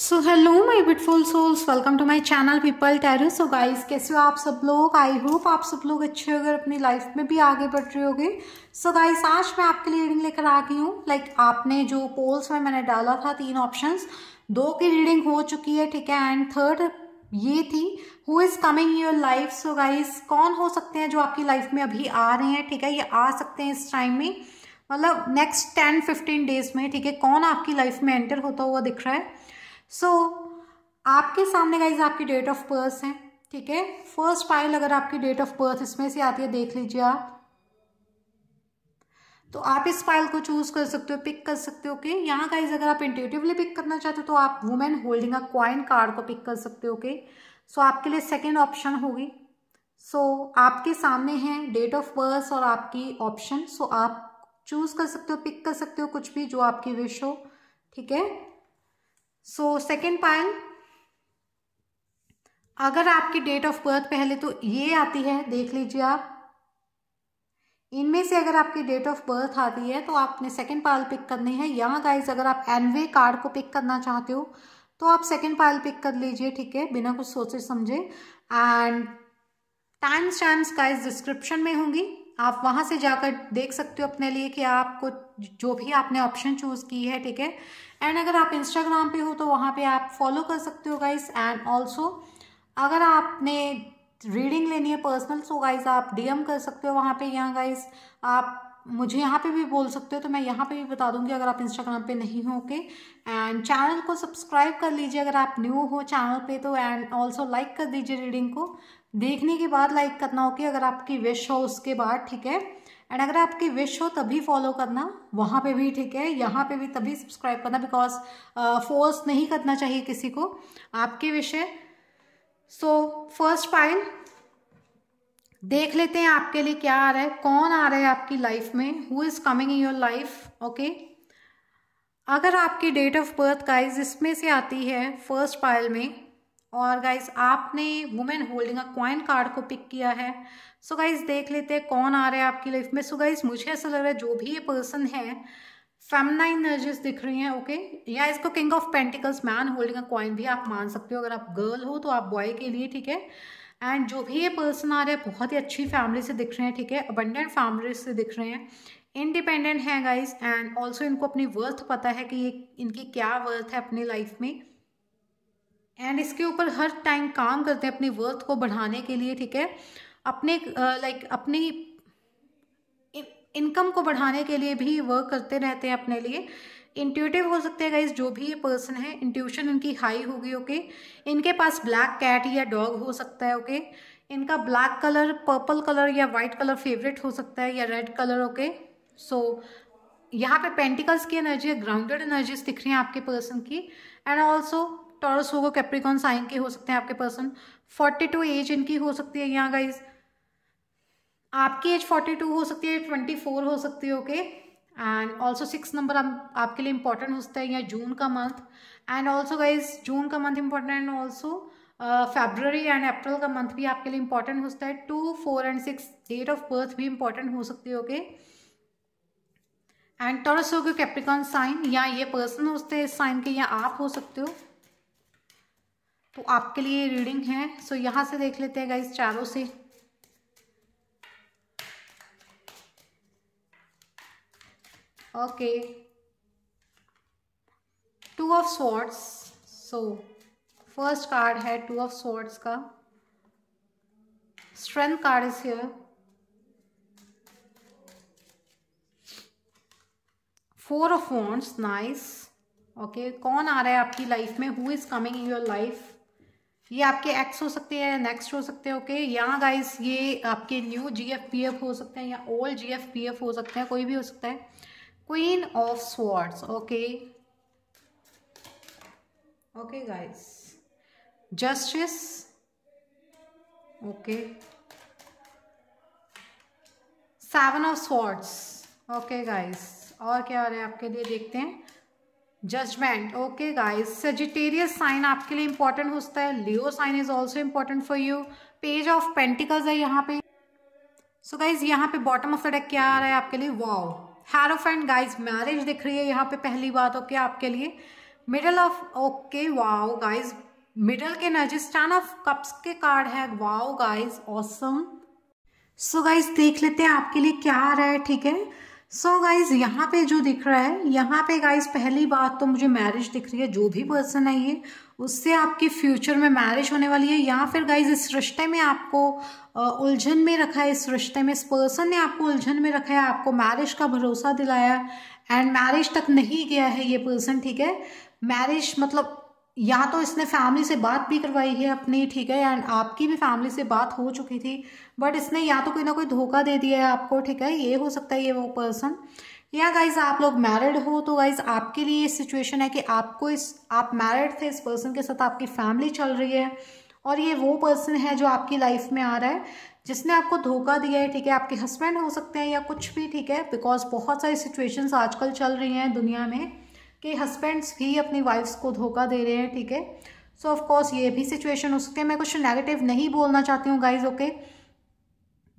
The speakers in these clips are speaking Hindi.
So hello my beautiful souls welcome to my channel people tarot so guys कैसे हो आप सब लोग आई होप आप सब लोग अच्छे अगर अपनी लाइफ में भी आगे बढ़ रहे हो गए सो गाइज गाइस आज मैं आपके लिए रीडिंग लेकर आ गई हूँ लाइक like, आपने जो पोल्स में मैंने डाला था तीन ऑप्शन दो की रीडिंग हो चुकी है ठीक है एंड थर्ड ये थी who is coming your life so guys कौन हो सकते हैं जो आपकी लाइफ में अभी आ रहे हैं ठीक है ये आ सकते हैं इस टाइम में मतलब नेक्स्ट टेन फिफ्टीन डेज में ठीक है कौन आपकी लाइफ में एंटर होता हुआ दिख रहा है सो so, आपके सामने गाइज आपकी डेट ऑफ बर्थ है ठीक है फर्स्ट फाइल अगर आपकी डेट ऑफ बर्थ इसमें से आती है देख लीजिए आप तो आप इस फाइल को चूज कर सकते हो पिक कर सकते हो ओके यहाँ गाइज अगर आप इंटेटिवली पिक करना चाहते हो तो आप women holding a coin card को पिक कर सकते हो ओके सो आपके लिए सेकेंड ऑप्शन होगी सो so, आपके सामने है डेट ऑफ बर्थ और आपकी ऑप्शन सो so, आप चूज कर सकते हो पिक कर सकते हो कुछ भी जो आपकी विश हो ठीक है सो सेकेंड पायल अगर आपकी डेट ऑफ बर्थ पहले तो ये आती है देख लीजिए आप इनमें से अगर आपकी डेट ऑफ बर्थ आती है तो आपने सेकेंड पायल पिक करनी है यहाँ गाइज अगर आप एनवे कार्ड को पिक करना चाहते हो तो आप सेकेंड पायल पिक कर लीजिए ठीक है बिना कुछ सोचे समझे and times times guys description में होंगी आप वहाँ से जाकर देख सकते हो अपने लिए कि आपको जो भी आपने ऑप्शन चूज़ की है ठीक है एंड अगर आप इंस्टाग्राम पे हो तो वहाँ पे आप फॉलो कर सकते हो गाइस एंड ऑल्सो अगर आपने रीडिंग लेनी है पर्सनल सो गाइज आप डीएम कर सकते हो वहाँ पे यहाँ गाइज आप मुझे यहाँ पे भी बोल सकते हो तो मैं यहाँ पे भी बता दूंगी अगर आप इंस्टाग्राम पे नहीं हो के एंड चैनल को सब्सक्राइब कर लीजिए अगर आप न्यू हो चैनल पे तो एंड ऑल्सो लाइक कर दीजिए रीडिंग को देखने के बाद लाइक करना ओके अगर आपकी विश हो उसके बाद ठीक है एंड अगर आपकी विश हो तभी फॉलो करना वहाँ पे भी ठीक है यहाँ पे भी तभी सब्सक्राइब करना बिकॉज फोर्स uh, नहीं करना चाहिए किसी को आपके विषय सो फर्स्ट पॉइंट देख लेते हैं आपके लिए क्या आ रहा है कौन आ रहा है आपकी लाइफ में who is coming in your life okay अगर आपकी डेट ऑफ बर्थ गाइस इसमें से आती है फर्स्ट पायल में और गाइज आपने women holding a coin card को पिक किया है सो so गाइज देख लेते हैं कौन आ रहा है आपकी लाइफ में सो so गाइज मुझे ऐसा लग रहा है जो भी ये पर्सन है फेमनाइन एनर्जीज दिख रही हैं ओके या इसको king of pentacles man holding a coin भी आप मान सकते हो अगर आप गर्ल हो तो आप बॉय के लिए ठीक है एंड जो भी ये पर्सन आ रहे हैं बहुत ही अच्छी फैमिली से दिख रहे हैं ठीक है अबंडेंट फैमिली से दिख रहे हैं इंडिपेंडेंट हैं गाइज एंड ऑल्सो इनको अपनी वर्थ पता है कि ये इनकी क्या वर्थ है अपनी लाइफ में एंड इसके ऊपर हर टाइम काम करते हैं अपनी वर्थ को बढ़ाने के लिए ठीक है अपने लाइक uh, like, अपनी इनकम को बढ़ाने के लिए भी वर्क करते रहते हैं अपने लिए इंट्यूटिव हो सकते हैं गाइज जो भी ये पर्सन है इंट्यूशन इनकी हाई होगी ओके okay? इनके पास ब्लैक कैट या डॉग हो सकता है ओके okay? इनका ब्लैक कलर पर्पल कलर या वाइट कलर फेवरेट हो सकता है या रेड कलर ओके सो यहाँ पे पेंटिकल्स की एनर्जी ग्राउंडेड एनर्जीज दिख रही हैं आपके पर्सन की एंड ऑल्सो टॉरस गए कैप्रिकॉन साइन के हो सकते हैं आपके पर्सन फोर्टी टू एज इनकी हो सकती है यहाँ गाइज आपकी एज फोर्टी टू हो सकती है ट्वेंटी फोर हो सकती है okay and also six number आपके लिए इंपॉर्टेंट हो सकता है या जून का month and also guys June का month important and also February and April का मंथ भी आपके लिए इंपॉर्टेंट हो सकता है two four and six date of birth भी इंपॉर्टेंट हो सकती है ओके एंड टॉरस हो गए कैप्रिकॉन साइन या ये पर्सन हो सकते हैं इस साइन के या आप हो सकते हो तो आपके लिए रीडिंग है सो so, से देख लेते हैं गाइस चारों से okay two of swords so first card है टू ऑफ स्वॉर्ड्स का strength card is here four of wands nice okay कौन आ रहा है आपकी लाइफ में who is coming in your life ये आपके एक्स हो सकते हैं नेक्स्ट हो सकते हैं ओके यहाँ गाइस ये आपके न्यू जीएफपीएफ हो सकते हैं या ओल्ड जीएफपीएफ हो सकते हैं कोई भी हो सकता है queen of swords okay okay guys justice okay seven of swords okay guys और क्या आ रहा है आपके लिए देखते हैं judgement okay guys Sagittarius sign आपके लिए इंपॉर्टेंट होता है Leo sign is also important for you page of pentacles है यहाँ पे सो गाइज यहाँ पे बॉटम ऑफ द डेक क्या आ रहा है आपके लिए हैरो फ्रेंड गाइज मैरिज दिख रही है यहाँ पे पहली बात ओके okay, आपके लिए middle of okay wow guys middle के नजिस ऑफ कप्स के कार्ड है wow guys awesome so guys देख लेते हैं आपके लिए क्या आ रहा है ठीक है सो गाइज यहाँ पे जो दिख रहा है यहाँ पे गाइज पहली बात तो मुझे मैरिज दिख रही है जो भी पर्सन है ये उससे आपके फ्यूचर में मैरिज होने वाली है या फिर गाइज इस रिश्ते में आपको उलझन में रखा है इस रिश्ते में इस पर्सन ने आपको उलझन में रखा है आपको मैरिज का भरोसा दिलाया एंड मैरिज तक नहीं गया है ये पर्सन ठीक है मैरिज मतलब या तो इसने फैमिली से बात भी करवाई है अपनी ठीक है एंड आपकी भी फैमिली से बात हो चुकी थी बट इसने या तो कोई ना कोई धोखा दे दिया है आपको ठीक है ये हो सकता है ये वो पर्सन या गाइज आप लोग मैरिड हो तो गाइज आपके लिए ये सिचुएशन है कि आपको इस आप मैरिड थे इस पर्सन के साथ आपकी फैमिली चल रही है और ये वो पर्सन है जो आपकी लाइफ में आ रहा है जिसने आपको धोखा दिया है ठीक है आपके हस्बैंड हो सकते हैं या कुछ भी ठीक है बिकॉज बहुत सारी सिचुएशंस आजकल चल रही हैं दुनिया में कि हस्बैंड्स भी अपनी वाइफ्स को धोखा दे रहे हैं ठीक है सो ऑफ ऑफकोर्स ये भी सिचुएशन हो सकती है मैं कुछ नेगेटिव नहीं बोलना चाहती हूँ गाइज ओके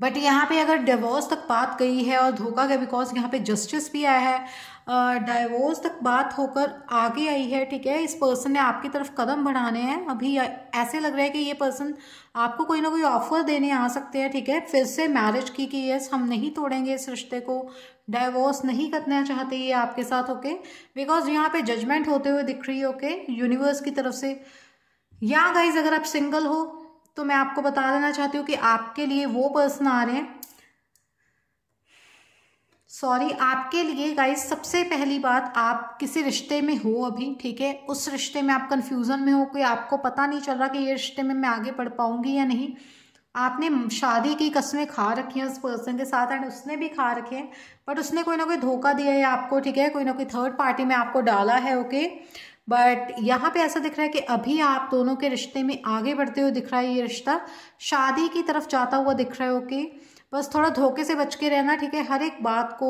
बट यहाँ पे अगर डिवोर्स तक बात गई है और धोखा गया बिकॉज यहाँ पे जस्टिस भी आया है डिवोर्स तक बात होकर आगे आई है ठीक है इस पर्सन ने आपकी तरफ कदम बढ़ाने हैं अभी ऐसे लग रहा है कि ये पर्सन आपको कोई ना कोई ऑफर देने आ सकते हैं ठीक है फिर से मैरिज की कि यस हम नहीं तोड़ेंगे इस रिश्ते को डाइवोर्स नहीं करना चाहते ये आपके साथ ओके बिकॉज यहाँ पे जजमेंट होते हुए दिख रही है ओके यूनिवर्स की तरफ से या गाइज अगर आप सिंगल हो तो मैं आपको बता देना चाहती हूँ कि आपके लिए वो पर्सन आ रहे हैं सॉरी आपके लिए गाइस सबसे पहली बात आप किसी रिश्ते में हो अभी ठीक है उस रिश्ते में आप कन्फ्यूज़न में हो कोई आपको पता नहीं चल रहा कि ये रिश्ते में मैं आगे बढ़ पाऊंगी या नहीं आपने शादी की कस्में खा रखी हैं उस पर्सन के साथ एंड उसने भी खा रखे हैं बट उसने कोई ना कोई धोखा दिया है आपको ठीक है कोई ना कोई थर्ड पार्टी में आपको डाला है ओके बट यहाँ पे ऐसा दिख रहा है कि अभी आप दोनों के रिश्ते में आगे बढ़ते हुए दिख रहा है ये रिश्ता शादी की तरफ जाता हुआ दिख रहा है ओके बस थोड़ा धोखे से बच के रहना ठीक है हर एक बात को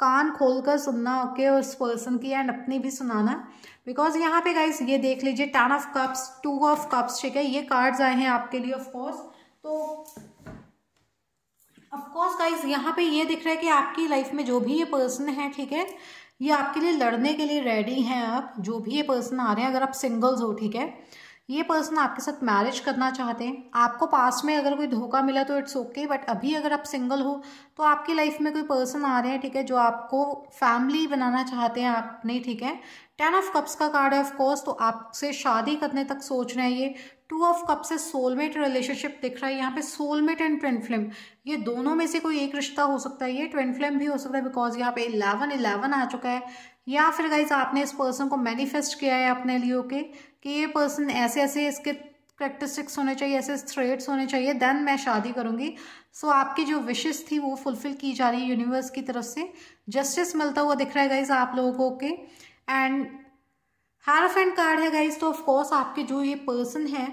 कान खोल कर सुनना ओके okay, उस पर्सन की एंड अपनी भी सुनाना बिकॉज यहाँ पे गाइज ये देख लीजिए ten of cups two of cups ठीक है ये कार्ड्स आए हैं आपके लिए ऑफकोर्स तो ऑफकोर्स गाइज यहाँ पे ये दिख रहा है कि आपकी लाइफ में जो भी ये पर्सन है ठीक है ये आपके लिए लड़ने के लिए रेडी हैं आप जो भी ये पर्सन आ रहे हैं अगर आप सिंगल्स हो ठीक है ये पर्सन आपके साथ मैरिज करना चाहते हैं आपको पास में अगर कोई धोखा मिला तो इट्स ओके बट अभी अगर आप सिंगल हो तो आपकी लाइफ में कोई पर्सन आ रहे हैं ठीक है जो आपको फैमिली बनाना चाहते हैं आपने ठीक है टेन ऑफ कप्स का कार्ड है ऑफ कोर्स तो आपसे शादी करने तक सोच रहे हैं ये टू ऑफ कप से सोलमेट रिलेशनशिप दिख रहा है यहाँ पे सोलमेट एंड ट्वेन फ्लेम ये दोनों में से कोई एक रिश्ता हो सकता है ये ट्वेन फ्लेम भी हो सकता है बिकॉज यहाँ पे इलेवन इलेवन आ चुका है या फिर गाइज आपने इस पर्सन को मैनिफेस्ट किया है अपने लिए ओके कि ये पर्सन ऐसे ऐसे इसके करेक्टरिस्टिक्स होने चाहिए ऐसे थ्रेड्स होने चाहिए देन मैं शादी करूँगी सो so, आपकी जो विशेष थी वो फुलफिल की जा रही है यूनिवर्स की तरफ से जस्टिस मिलता हुआ दिख रहा है गाइज आप लोगों को okay and hierophant card है गाइज तो ऑफकोर्स आपके जो ये पर्सन है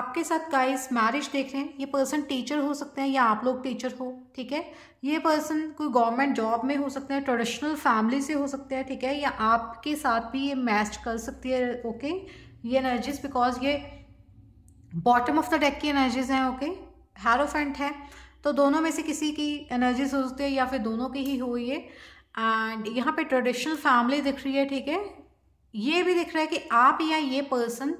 आपके साथ गाइस मैरिज देख रहे हैं ये पर्सन टीचर हो सकते हैं या आप लोग टीचर हो ठीक है ये पर्सन कोई गवर्नमेंट जॉब में हो सकते हैं ट्रेडिशनल फैमिली से हो सकते हैं ठीक है या आपके साथ भी ये मैच कर सकती है ओके ये एनर्जीज बिकॉज ये बॉटम ऑफ द डेक की एनर्जीज हैं ओके हैरोफेंट है तो दोनों में से किसी की एनर्जीज हो सकती है या फिर दोनों की ही हो ये एंड यहाँ पे ट्रेडिशनल फैमिली दिख रही है ठीक है ये भी दिख रहा है कि आप या ये पर्सन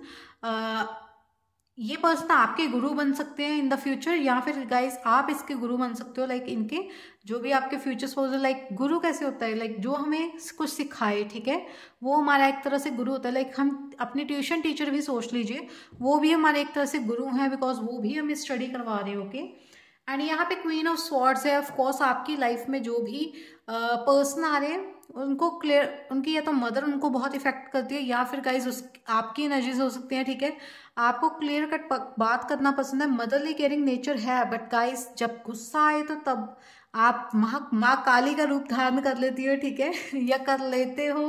ये पर्सन आपके गुरु बन सकते हैं इन द फ्यूचर या फिर गाइस आप इसके गुरु बन सकते हो लाइक इनके जो भी आपके फ्यूचर सपोज लाइक गुरु कैसे होता है लाइक जो हमें कुछ सिखाए ठीक है वो हमारा एक तरह से गुरु होता है लाइक हम अपने ट्यूशन टीचर भी सोच लीजिए वो भी हमारे एक तरह से गुरु हैं बिकॉज वो भी हमें स्टडी करवा रहे हैं ओके एंड यहाँ पे क्वीन ऑफ स्वॉर्ड्स है ऑफ कोर्स आपकी लाइफ में जो भी पर्सन आ रहे हैं उनको क्लियर उनकी या तो मदर उनको बहुत इफेक्ट करती है या फिर गाइज उस आपकी एनर्जीज हो सकती हैं ठीक है थीके? आपको क्लियर कट बात करना पसंद है मदरली केयरिंग नेचर है बट गाइज जब गुस्सा आए तो तब आप माँ माँ काली का रूप धारण कर लेती हो ठीक है या कर लेते हो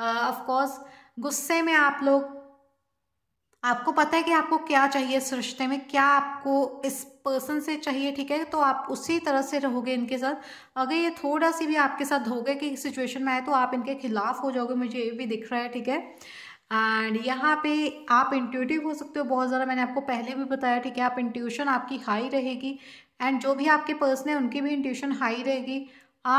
ऑफ कोर्स गुस्से में आप लोग आपको पता है कि आपको क्या चाहिए इस रिश्ते में क्या आपको इस पर्सन से चाहिए ठीक है तो आप उसी तरह से रहोगे इनके साथ अगर ये थोड़ा सी भी आपके साथ हो कि सिचुएशन में आए तो आप इनके खिलाफ हो जाओगे मुझे ये भी दिख रहा है ठीक है एंड यहाँ पे आप इंट्यूटिव हो सकते हो बहुत ज़्यादा मैंने आपको पहले भी बताया ठीक है आप इंट्यूशन आपकी हाई रहेगी एंड जो भी आपके पर्सन है उनकी भी इंट्यूशन हाई रहेगी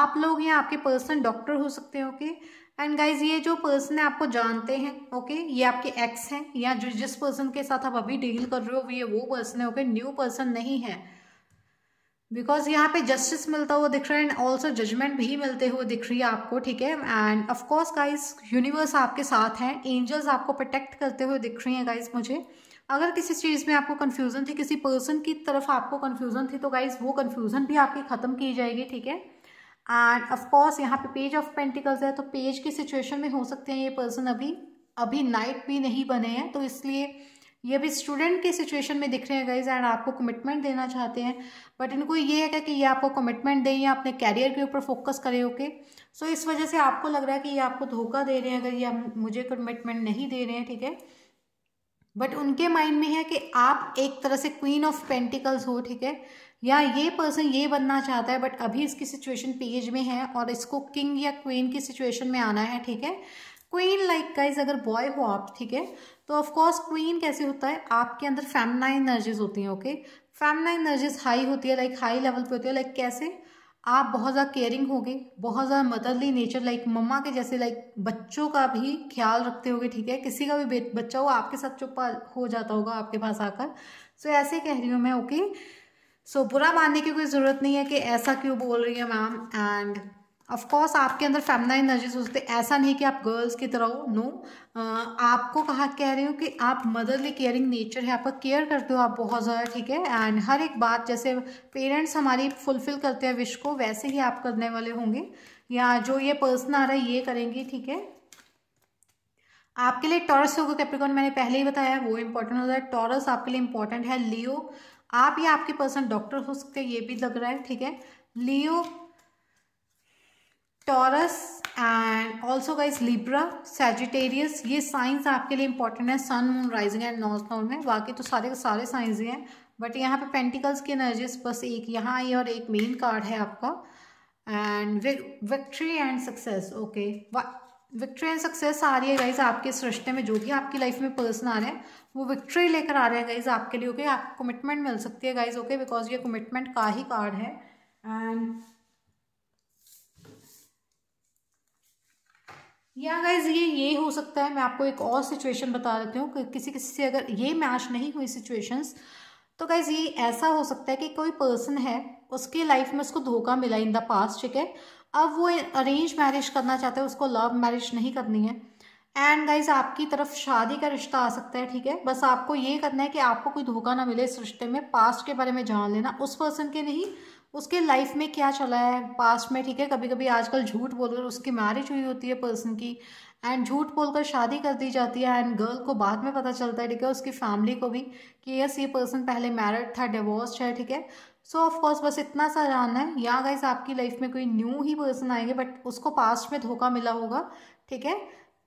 आप लोग या आपके पर्सन डॉक्टर हो सकते हो कि okay? एंड गाइज ये जो पर्सन है आपको जानते हैं ओके okay? ये आपके एक्स हैं या जो जिस पर्सन के साथ आप अभी डील कर रहे हो ये वो पर्सन है ओके न्यू पर्सन नहीं है बिकॉज यहाँ पे जस्टिस मिलता हुआ दिख रहा है एंड ऑल्सो जजमेंट भी मिलते हुए दिख रही है आपको ठीक है एंड ऑफकोर्स गाइज यूनिवर्स आपके साथ हैं एंजल्स आपको प्रोटेक्ट करते हुए दिख रही हैं गाइज मुझे अगर किसी चीज़ में आपको कन्फ्यूज़न थी किसी पर्सन की तरफ आपको कन्फ्यूज़न थी तो गाइज वो कन्फ्यूज़न भी आपकी ख़त्म की जाएगी ठीक है एंड ऑफकोर्स यहाँ पे पेज ऑफ पेंटिकल्स है तो पेज की सिचुएशन में हो सकते हैं ये पर्सन अभी अभी नाइट भी नहीं बने हैं तो इसलिए ये भी स्टूडेंट के सिचुएशन में दिख रहे हैं गाइज एंड आपको कमिटमेंट देना चाहते हैं बट इनको ये है क्या कि ये आपको कमिटमेंट दें या अपने कैरियर के ऊपर फोकस करें ओके सो so, इस वजह से आपको लग रहा है कि ये आपको धोखा दे रहे हैं अगर ये मुझे कमिटमेंट नहीं दे रहे हैं ठीक है बट उनके माइंड में है कि आप एक तरह से क्वीन ऑफ पेंटिकल्स हो ठीक है या ये पर्सन ये बनना चाहता है बट अभी इसकी सिचुएशन पेज में है और इसको किंग या क्वीन की सिचुएशन में आना है ठीक है क्वीन लाइक गाइज अगर बॉय हो आप ठीक है तो ऑफकोर्स क्वीन कैसे होता है आपके अंदर फेमना एनर्जीज होती हैं ओके फेमना एनर्जीज हाई होती है लाइक हाई लेवल पे होती है लाइक कैसे आप बहुत ज़्यादा केयरिंग होगे बहुत ज़्यादा मदरली नेचर लाइक मम्मा के जैसे लाइक बच्चों का भी ख्याल रखते होगे ठीक है किसी का भी बच्चा हो आपके साथ चुप हो जाता होगा आपके पास आकर सो so, ऐसे कह रही हूँ मैं ओके okay? सो so, बुरा मानने की कोई ज़रूरत नहीं है कि ऐसा क्यों बोल रही है मैम एंड ऑफ कोर्स आपके अंदर फेमनाइन एनर्जी सोचते ऐसा नहीं कि आप गर्ल्स की तरह हो नो no. आपको कहा कह रही हूँ कि आप मदरली केयरिंग नेचर है आपका केयर करते हो आप बहुत ज़्यादा ठीक है एंड हर एक बात जैसे पेरेंट्स हमारी फुलफिल करते हैं विश को वैसे ही आप करने वाले होंगे या जो ये पर्सन आ रहा है ये करेंगे ठीक है आपके लिए टॉरस होगा कैप्रिकॉन मैंने पहले ही बताया वो इंपॉर्टेंट होता है टॉरस आपके लिए इंपॉर्टेंट है लियो आप या आपके पर्सन डॉक्टर हो सकते हैं ये भी लग रहा है ठीक है Leo Taurus and also guys Libra Sagittarius ये साइंस आपके लिए इंपॉर्टेंट है sun moon rising and north north में बाकी तो सारे सारे साइंस ही हैं बट यहाँ पे पेंटिकल्स की एनर्जीज बस एक यहाँ आई और एक मेन कार्ड है आपका and victory and success okay victory and success आ रही है गाइज आपके इस रिश्ते में जो भी आपकी लाइफ में पर्सन आ रहे हैं वो विक्ट्री लेकर आ रहे हैं गाइज आपके लिए ओके आपको कमिटमेंट मिल सकती है गाइज ओके बिकॉज ये कमिटमेंट का ही कार्ड है एंड या गाइज ये ये हो सकता है मैं आपको एक और सिचुएशन बता देती हूँ कि किसी किसी से अगर ये मैच नहीं हुई सिचुएशंस तो गाइज ये ऐसा हो सकता है कि कोई पर्सन है उसकी लाइफ में उसको धोखा मिला इन द पास्ट ठीक है अब वो अरेंज मैरिज करना चाहते हैं उसको लव मैरिज नहीं करनी है एंड गाइज आपकी तरफ शादी का रिश्ता आ सकता है ठीक है बस आपको ये करना है कि आपको कोई धोखा ना मिले इस रिश्ते में पास्ट के बारे में जान लेना उस पर्सन के नहीं उसके लाइफ में क्या चला है पास्ट में ठीक है कभी कभी आजकल झूठ बोलकर उसकी मैरिज हुई होती है पर्सन की एंड झूठ बोलकर शादी कर दी जाती है एंड गर्ल को बाद में पता चलता है ठीक है उसकी फैमिली को भी कि यस ये पर्सन पहले मैरिड था डिवोर्स है ठीक है सो ऑफकोर्स बस इतना सा जानना है या गाइस आपकी लाइफ में कोई न्यू ही पर्सन आएंगे बट उसको पास्ट में धोखा मिला होगा ठीक है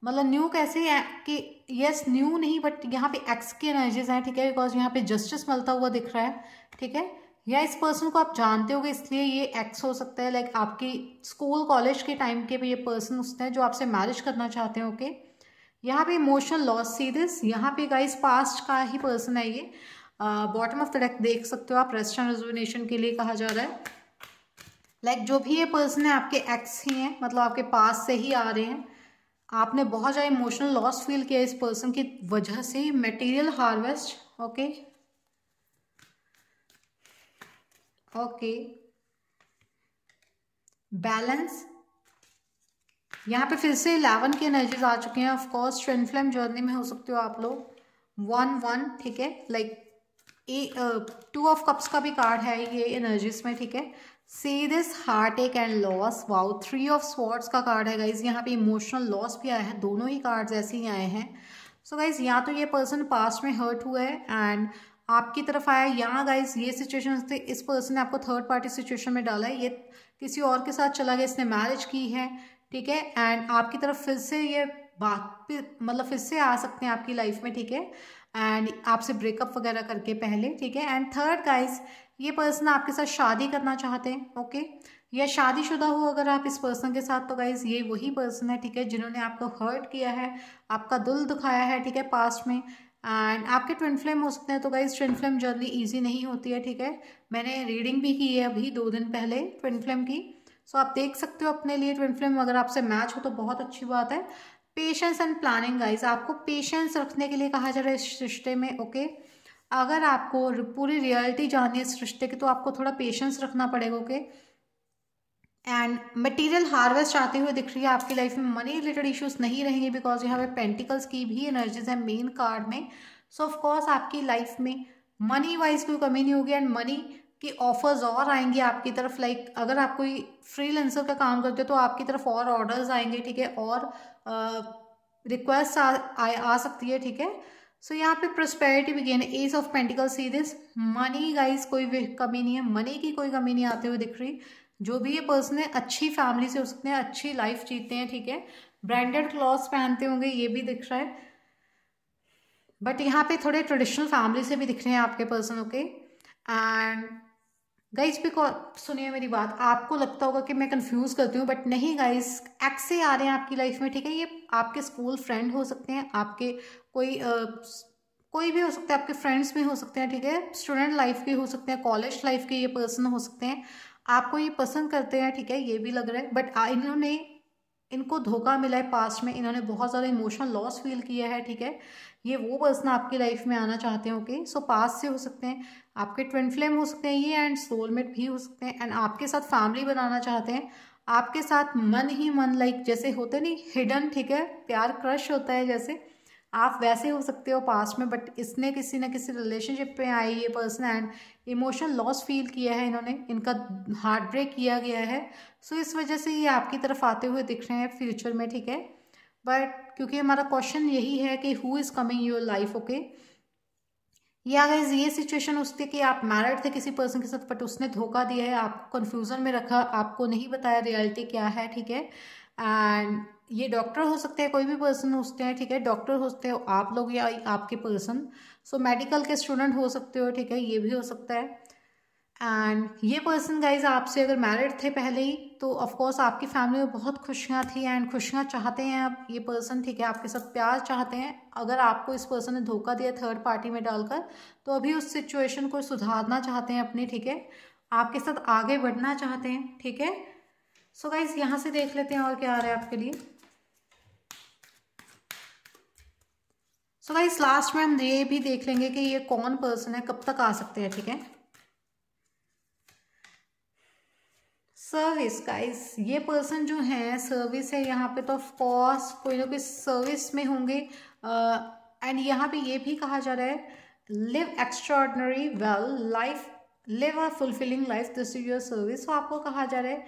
मतलब न्यू कैसे है कि यस न्यू नहीं बट यहाँ पे एक्स की एनर्जीज हैं ठीक है बिकॉज यहाँ पे जस्टिस मिलता हुआ दिख रहा है ठीक है या इस पर्सन को आप जानते हो इसलिए ये एक्स हो सकता है लाइक आपकी स्कूल कॉलेज के टाइम के भी ये पर्सन उसने हैं जो आपसे मैरिज करना चाहते हैं ओके यहाँ पे इमोशनल लॉस सीरीज यहाँ पे गाइस पास्ट का ही पर्सन है ये बॉटम ऑफ द डेक देख सकते हो आप रशियन रेजोनेशन के लिए कहा जा रहा है लाइक like, जो भी ये पर्सन है आपके एक्स ही हैं मतलब आपके पास से ही आ रहे हैं आपने बहुत ज़्यादा इमोशनल लॉस फील किया इस पर्सन की वजह से material harvest okay okay balance यहाँ पे फिर से इलेवन के एनर्जीज आ चुके हैं ऑफकोर्स ट्रेन फ्लेम जर्नी में हो सकते हो आप लोग वन वन ठीक है लाइक टू ऑफ कप्स का भी कार्ड है ये एनर्जीज में ठीक है see this heartache and loss wow three of swords का कार्ड है गाइज यहाँ पे इमोशनल लॉस भी आया है दोनों ही कार्ड्स ऐसे ही आए हैं सो गाइज यहाँ तो ये पर्सन पास्ट में हर्ट हुआ है एंड आपकी तरफ आया यहाँ गाइज ये सिचुएशन थे इस पर्सन ने आपको थर्ड पार्टी सिचुएशन में डाला है ये किसी और के साथ चला गया इसने मैरिज की है ठीक है एंड आपकी तरफ फिर से ये बात मतलब फिर से आ सकते हैं आपकी लाइफ में ठीक है एंड आपसे ब्रेकअप वगैरह करके पहले ठीक है एंड थर्ड गाइज ये पर्सन आपके साथ शादी करना चाहते हैं ओके या शादीशुदा हो अगर आप इस पर्सन के साथ तो गाइज ये वही पर्सन है ठीक है जिन्होंने आपको हर्ट किया है आपका दिल दुखाया है ठीक है पास्ट में एंड आपके ट्विन फ्लेम हो सकते हैं तो guys twin flame journey easy नहीं होती है ठीक है मैंने रीडिंग भी की है अभी दो दिन पहले ट्विन फ्लेम की सो so, आप देख सकते हो अपने लिए ट्विन फ्लेम अगर आपसे मैच हो तो बहुत अच्छी बात है पेशेंस एंड प्लानिंग गाइज आपको पेशेंस रखने के लिए कहा जा रहा है इस रिश्ते में ओके अगर आपको पूरी रियलिटी जाननी है इस रिश्ते की तो आपको थोड़ा पेशेंस रखना पड़ेगा ओके एंड मटेरियल हार्वेस्ट आते हुए दिख रही है आपकी लाइफ में मनी रिलेटेड इश्यूज नहीं रहेंगे बिकॉज यहाँ पे पेंटिकल्स की भी एनर्जीज है मेन कार्ड में सो ऑफकोर्स आपकी लाइफ में मनी वाइज कोई कमी नहीं होगी एंड मनी कि ऑफर्स और आएंगे आपकी तरफ लाइक like, अगर आप कोई फ्रीलेंसर का काम करते हो तो आपकी तरफ और ऑर्डर्स आएंगे ठीक है और रिक्वेस्ट आ, आ, आ सकती है ठीक है सो so, यहाँ पे prosperity begin ace of pentacle see this money guys कोई कमी नहीं है मनी की कोई कमी नहीं आते हुए दिख रही जो भी ये पर्सन है अच्छी फैमिली से हो सकते हैं अच्छी लाइफ जीते हैं ठीक है ब्रांडेड क्लॉथ्स पहनते होंगे ये भी दिख रहा है बट यहाँ पे थोड़े ट्रेडिशनल फैमिली से भी दिख रहे हैं आपके person okay and guys because सुनिए मेरी बात आपको लगता होगा कि मैं कंफ्यूज करती हूँ बट नहीं गाइज एक्से आ रहे हैं आपकी लाइफ में ठीक है ये आपके स्कूल फ्रेंड हो सकते हैं आपके कोई आ, कोई भी हो सकता है आपके फ्रेंड्स भी हो सकते हैं ठीक है स्टूडेंट लाइफ के हो सकते हैं कॉलेज लाइफ के ये पर्सन हो सकते हैं आपको ये पसंद करते हैं ठीक है ये भी लग रहा है बट इन्होंने इनको धोखा मिला है पास्ट में इन्होंने बहुत ज़्यादा इमोशनल लॉस फील किया है ठीक है ये वो पर्सन आपकी लाइफ में आना चाहते हैं ओके सो पास से हो सकते हैं आपके ट्विन फ्लेम हो सकते हैं ये एंड सोलमेट भी हो सकते हैं एंड आपके साथ फैमिली बनाना चाहते हैं आपके साथ मन ही मन लाइक जैसे होते नहीं हिडन ठीक है प्यार क्रश होता है जैसे आप वैसे हो सकते हो पास्ट में बट इसने किसी ना किसी रिलेशनशिप पे आई ये person and emotional loss feel किया है इन्होंने इनका हार्ट ब्रेक किया गया है सो so, इस वजह से ये आपकी तरफ आते हुए दिख रहे हैं फ्यूचर में ठीक है बट क्योंकि हमारा क्वेश्चन यही है कि who is coming your life okay या अगर ये सिचुएशन उसके कि आप मैरिड थे किसी पर्सन के साथ बट उसने धोखा दिया है आपको कन्फ्यूज़न में रखा आपको नहीं बताया रियलिटी क्या है ठीक है एंड ये डॉक्टर हो सकते हैं कोई भी पर्सन होते हैं ठीक है डॉक्टर हो सकते हो आप लोग या आपके पर्सन सो मेडिकल के स्टूडेंट हो सकते हो ठीक है ये भी हो सकता है एंड ये पर्सन गाइज आपसे अगर मैरिड थे पहले ही तो ऑफ़ आपकी फैमिली में बहुत खुशियाँ थी एंड खुशियाँ चाहते हैं आप ये पर्सन ठीक है आपके साथ प्यार चाहते हैं अगर आपको इस पर्सन ने धोखा दिया थर्ड पार्टी में डालकर तो अभी उस सिचुएशन को सुधारना चाहते हैं अपने ठीक है आपके साथ आगे बढ़ना चाहते हैं ठीक है सो गाइज यहाँ से देख लेते हैं और क्या आ रहा है आपके लिए सो गाइज लास्ट में हम ये भी देख लेंगे कि ये कौन पर्सन है कब तक आ सकते हैं ठीक है सर्विस का इस ये पर्सन जो है सर्विस है यहाँ पे तो ऑफकोर्स कोई ना कोई सर्विस में होंगे एंड यहाँ पे ये भी कहा जा रहा है live extraordinary well life live a fulfilling life this is your service तो आपको कहा जा रहा है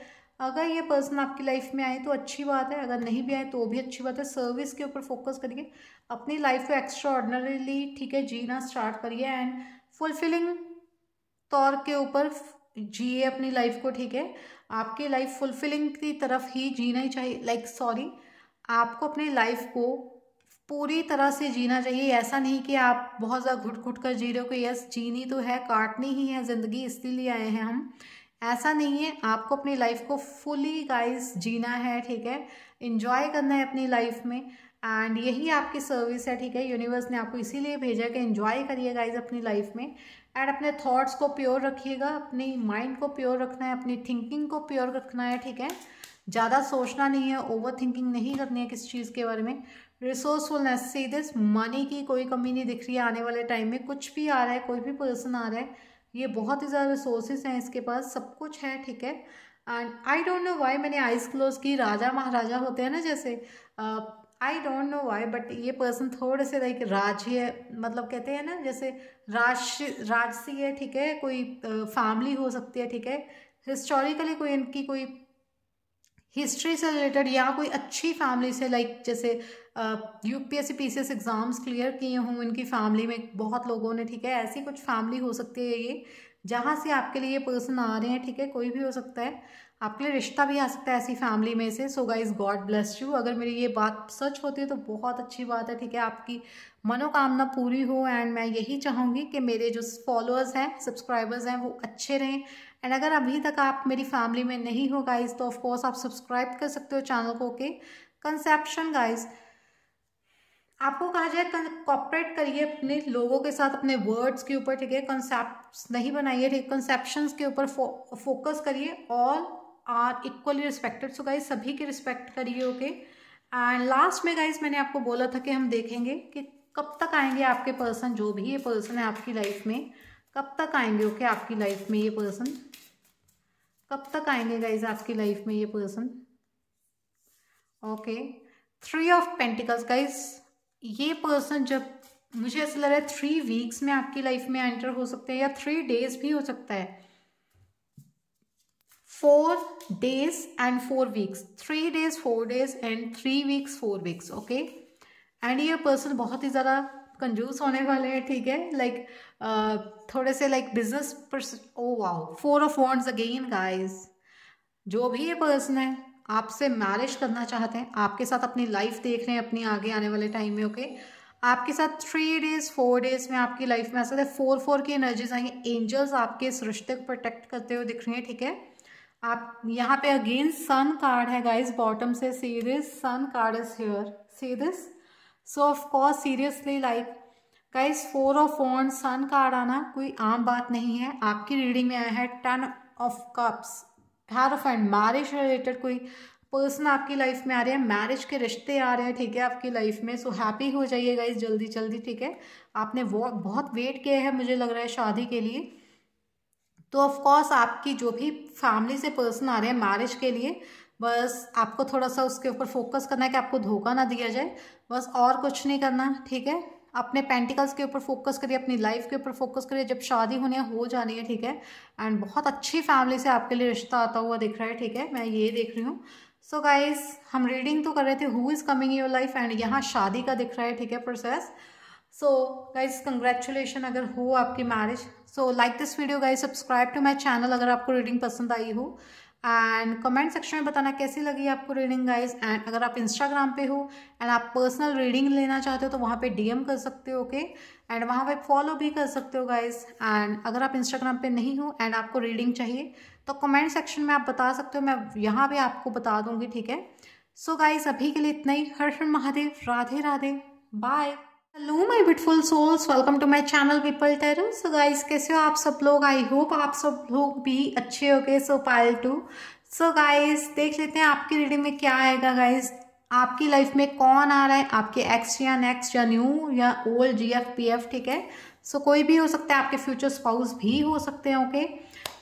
अगर ये पर्सन आपकी लाइफ में आए तो अच्छी बात है अगर नहीं भी आए तो भी अच्छी बात है सर्विस के ऊपर फोकस करिए अपनी लाइफ को एक्स्ट्रॉर्डनरीली ठीक है जीना स्टार्ट करिए एंड फुलफिलिंग तौर के ऊपर जिए अपनी लाइफ को ठीक है आपकी लाइफ फुलफिलिंग की तरफ ही जीना ही चाहिए लाइक like, सॉरी आपको अपने लाइफ को पूरी तरह से जीना चाहिए ऐसा नहीं कि आप बहुत ज़्यादा घुट घुट कर जी रहे हो कि यस जीनी तो है काटनी ही है ज़िंदगी इसीलिए आए हैं हम ऐसा नहीं है आपको अपनी लाइफ को फुली गाइस जीना है ठीक है इन्जॉय करना है अपनी लाइफ में एंड यही आपकी सर्विस है ठीक है यूनिवर्स ने आपको इसीलिए भेजा कि इन्जॉय करिए गाइज अपनी लाइफ में एंड अपने थॉट्स को प्योर रखिएगा अपनी माइंड को प्योर रखना है अपनी थिंकिंग को प्योर रखना है ठीक है ज़्यादा सोचना नहीं है ओवर थिंकिंग नहीं करनी है किसी चीज़ के बारे में रिसोर्सफुलनेस से दिस मनी की कोई कमी नहीं दिख रही है आने वाले टाइम में कुछ भी आ रहा है कोई भी पर्सन आ रहा है ये बहुत ही ज़्यादा रिसोर्सेज हैं इसके पास सब कुछ है ठीक है and I don't know why मैंने आइज़ क्लोज की राजा महाराजा होते हैं ना जैसे I don't know why but ये पर्सन थोड़े से लाइक राजीय मतलब कहते हैं ना जैसे राज राजसी है ठीक है कोई फैमिली हो सकती है ठीक है हिस्टोरिकली कोई इनकी कोई हिस्ट्री से रिलेटेड या कोई अच्छी फैमिली से लाइक जैसे U P P S C C S exams clear किए हों इनकी फैमिली में बहुत लोगों ने ठीक है ऐसी कुछ फैमिली हो सकती है ये जहाँ से आपके लिए ये पर्सन आ रहे हैं ठीक है कोई भी हो सकता है आपके लिए रिश्ता भी आ सकता है ऐसी फैमिली में से so guys God bless you अगर मेरी ये बात सच होती है तो बहुत अच्छी बात है ठीक है आपकी मनोकामना पूरी हो एंड मैं यही चाहूँगी कि मेरे जो फॉलोअर्स हैं सब्सक्राइबर्स हैं वो अच्छे रहें एंड अगर अभी तक आप मेरी फैमिली में नहीं हो गाइज तो ऑफकोर्स आप सब्सक्राइब कर सकते हो चैनल को के कंसेप्शन गाइज़ आपको कहा जाए कॉपरेट करिए अपने लोगों के साथ अपने वर्ड्स के ऊपर ठीक है कंसेप्ट नहीं बनाइए ठीक कंसेप्शन के ऊपर फो, फोकस करिए all are equally respected so guys सभी की रिस्पेक्ट करिए ओके एंड लास्ट में गाइज मैंने आपको बोला था कि हम देखेंगे कि कब तक आएंगे आपके पर्सन जो भी ये पर्सन है आपकी लाइफ में कब तक आएंगे ओके okay, आपकी लाइफ में ये पर्सन कब तक आएंगे गाइज आपकी लाइफ में ये person okay three of pentacles guys ये पर्सन जब मुझे ऐसा लग रहा है थ्री वीक्स में आपकी लाइफ में एंटर हो सकते हैं या थ्री डेज भी हो सकता है four days and four weeks three days four days and three weeks four weeks okay and ये पर्सन बहुत ही ज़्यादा कंजूस होने वाले हैं ठीक है लाइक like, uh, थोड़े से like business person oh wow four of wands again guys जो भी ये पर्सन है आपसे मैरिज करना चाहते हैं आपके साथ अपनी लाइफ देख रहे हैं अपनी आगे आने वाले टाइम में ओके okay? आपके साथ थ्री डेज फोर डेज में आपकी लाइफ में ऐसा फोर फोर की एनर्जीज आएंगे एंजल्स आपके इस रिश्ते को प्रोटेक्ट करते हुए दिख रहे हैं ठीक है आप यहाँ पे अगेन सन कार्ड है गाइज बॉटम से serious sun card is here serious so of course seriously like guys four of on sun card आना कोई आम बात नहीं है आपकी रीडिंग में आया है टन ऑफ कप्स हर फ्रेंड मैरिज रिलेटेड कोई पर्सन आपकी लाइफ में आ रहे हैं मैरिज के रिश्ते आ रहे हैं ठीक है आपकी लाइफ में सो हैप्पी हो जाइए गाइज जल्दी जल्दी ठीक है आपने वो बहुत वेट किया है मुझे लग रहा है शादी के लिए तो ऑफकोर्स आपकी जो भी फैमिली से पर्सन आ रहे हैं मैरिज के लिए बस आपको थोड़ा सा उसके ऊपर फोकस करना है कि आपको धोखा ना दिया जाए बस और कुछ नहीं करना ठीक है अपने पेंटिकल्स के ऊपर फोकस करिए अपनी लाइफ के ऊपर फोकस करिए जब शादी होने हो जानी है ठीक है एंड बहुत अच्छी फैमिली से आपके लिए रिश्ता आता हुआ दिख रहा है ठीक है मैं ये देख रही हूँ सो गाइज हम रीडिंग तो कर रहे थे who is coming your life and यहाँ शादी का दिख रहा है ठीक है प्रोसेस सो गाइज कंग्रेचुलेशन अगर हो आपकी marriage so like this video guys subscribe to my channel अगर आपको रीडिंग पसंद आई हो एंड कमेंट सेक्शन में बताना कैसी लगी आपको रीडिंग गाइज एंड अगर आप इंस्टाग्राम पे हो एंड आप पर्सनल रीडिंग लेना चाहते हो तो वहाँ पे डीएम कर सकते हो ओके एंड वहाँ पे फॉलो भी कर सकते हो गाइज एंड अगर आप इंस्टाग्राम पे नहीं हो एंड आपको रीडिंग चाहिए तो कमेंट सेक्शन में आप बता सकते हो मैं यहाँ भी आपको बता दूँगी ठीक है सो so गाइज अभी के लिए इतना ही हर हर Mahadev Radhe Radhe bye hello my beautiful souls welcome to my channel people tarot so guys कैसे हो आप सब लोग आई होप आप सब लोग भी अच्छे हो गए सो पायल टू सो गाइस देख लेते हैं आपकी रीडिंग में क्या आएगा गाइस आपकी लाइफ में कौन आ रहा है आपके एक्स या नेक्स्ट या न्यू या old G F P F ठीक है सो so, कोई भी हो सकता है आपके फ्यूचर स्पाउस भी हो सकते हैं ओके